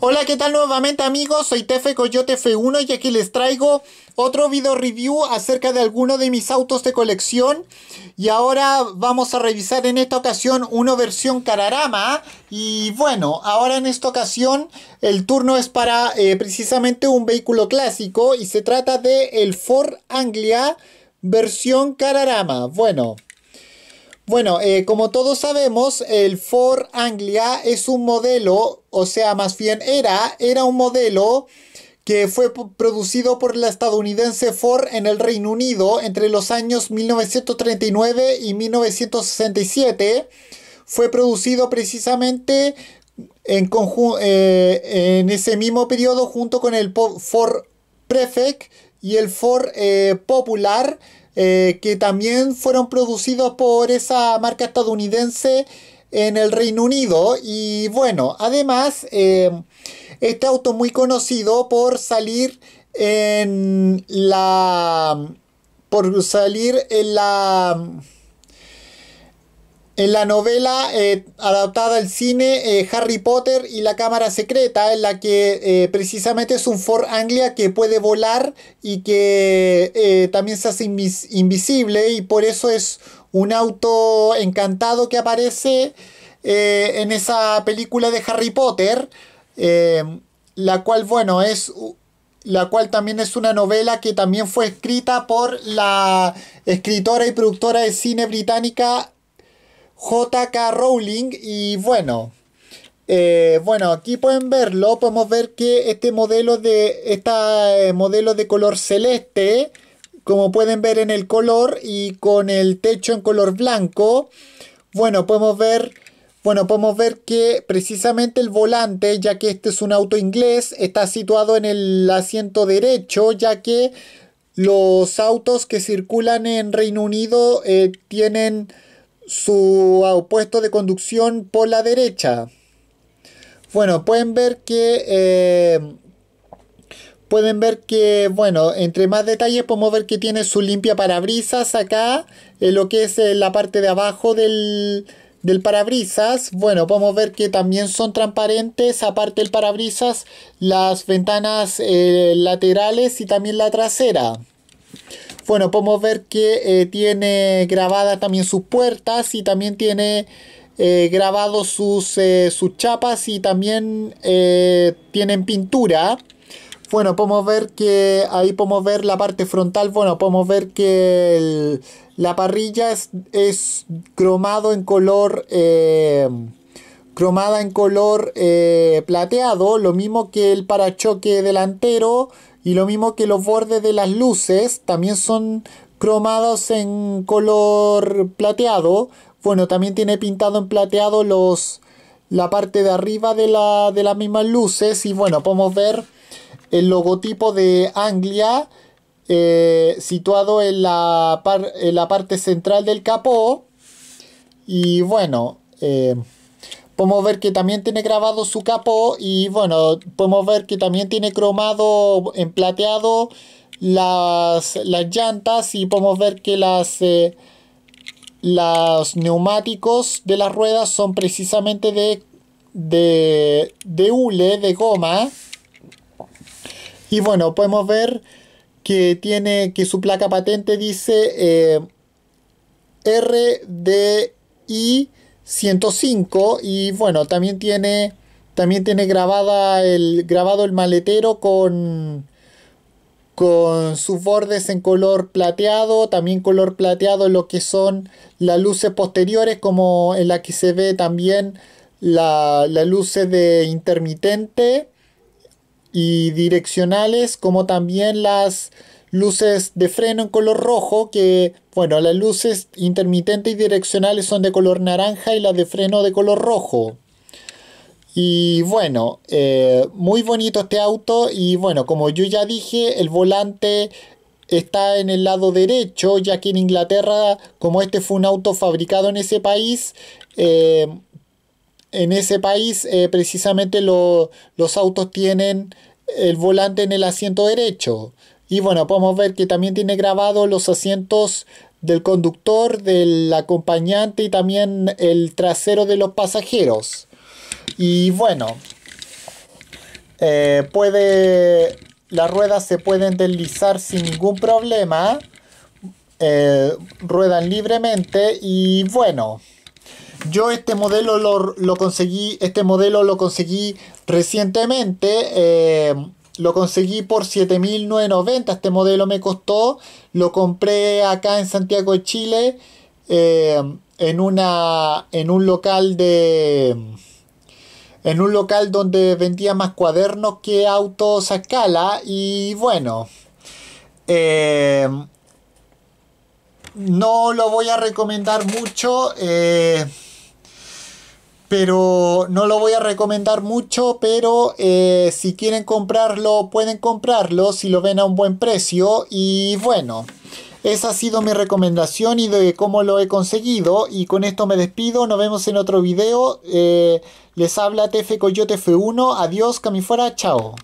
Hola, ¿qué tal nuevamente amigos? Soy Tefe Coyote F1 y aquí les traigo otro video review acerca de alguno de mis autos de colección. Y ahora vamos a revisar en esta ocasión una versión Cararama. Y bueno, ahora en esta ocasión el turno es para eh, precisamente un vehículo clásico y se trata de el Ford Anglia versión Cararama. Bueno, bueno, eh, como todos sabemos, el Ford Anglia es un modelo, o sea, más bien era, era un modelo que fue producido por la estadounidense Ford en el Reino Unido entre los años 1939 y 1967. Fue producido precisamente eh, en, ese mismo periodo junto con el Ford Prefect y el Ford eh, Popular eh, que también fueron producidos por esa marca estadounidense en el Reino Unido. Y bueno, además, eh, este auto muy conocido por salir en la... por salir en la en la novela eh, adaptada al cine, eh, Harry Potter y la Cámara Secreta, en la que eh, precisamente es un Ford Anglia que puede volar y que también se hace invisible y por eso es un auto encantado que aparece en esa película de Harry Potter, la cual, bueno, es la cual también es una novela que también fue escrita por la escritora y productora de cine británica JK Rowling y bueno, eh, bueno, aquí pueden verlo, podemos ver que este modelo de, esta, eh, modelo de color celeste, como pueden ver en el color y con el techo en color blanco, bueno, podemos ver... Bueno, podemos ver que precisamente el volante, ya que este es un auto inglés, está situado en el asiento derecho, ya que los autos que circulan en Reino Unido eh, tienen su puesto de conducción por la derecha. Bueno, pueden ver que... Eh, pueden ver que, bueno, entre más detalles podemos ver que tiene su limpia parabrisas acá, lo que es eh, la parte de abajo del, del parabrisas. Bueno, podemos ver que también son transparentes, aparte del parabrisas, las ventanas eh, laterales y también la trasera. Bueno, podemos ver que eh, tiene grabadas también sus puertas y también tiene eh, grabado eh, sus, chapas y también tienen pintura. Bueno, podemos ver que ahí podemos ver la parte frontal. Bueno, podemos ver que la parrilla es, cromado en color cromada en color plateado, lo mismo que el parachoque delantero y lo mismo que los bordes de las luces también son cromados en color plateado. Bueno, también tiene pintado en plateado los, la parte de arriba de, la, de las mismas luces. Y bueno, podemos ver el logotipo de Anglia eh, situado en la, en la parte central del capó. Y bueno, eh, Podemos ver que también tiene grabado su capo y bueno, podemos ver que también tiene cromado en plateado las, las llantas y podemos ver que las, eh, los neumáticos de las ruedas son precisamente de, de, de hule, de goma. Y bueno, podemos ver que tiene que su placa patente dice eh, RDI 105 y bueno, también tiene también tiene grabada el grabado el maletero con con sus bordes en color plateado, también color plateado lo que son las luces posteriores como en la que se ve también las luces de intermitente y direccionales como también las luces de freno en color rojo, que bueno, las luces intermitentes y direccionales son de color naranja y las de freno de color rojo. Y bueno, eh, muy bonito este auto y bueno, como yo ya dije, el volante está en el lado derecho, ya que en Inglaterra, como este fue un auto fabricado en ese país, eh, en ese país eh, precisamente los autos tienen el volante en el asiento derecho. Y bueno, podemos ver que también tiene grabado los asientos del conductor, del acompañante y también el trasero de los pasajeros. Y bueno, eh, puede, las ruedas se pueden deslizar sin ningún problema. Eh, ruedan libremente y bueno. Yo este modelo lo, conseguí, este modelo lo conseguí recientemente. Eh, lo conseguí por 7.990. Este modelo me costó. Lo compré acá en Santiago de Chile. Eh, en, una, en un local de... En un local donde vendía más cuadernos que autos a escala. Y bueno. Eh, no lo voy a recomendar mucho. Eh, pero no lo voy a recomendar mucho, pero eh, si quieren comprarlo, pueden comprarlo si lo ven a un buen precio. Y bueno, esa ha sido mi recomendación y de cómo lo he conseguido. Y con esto me despido, nos vemos en otro video. Eh, les habla TF Coyote F1, adiós, camifuera, chao.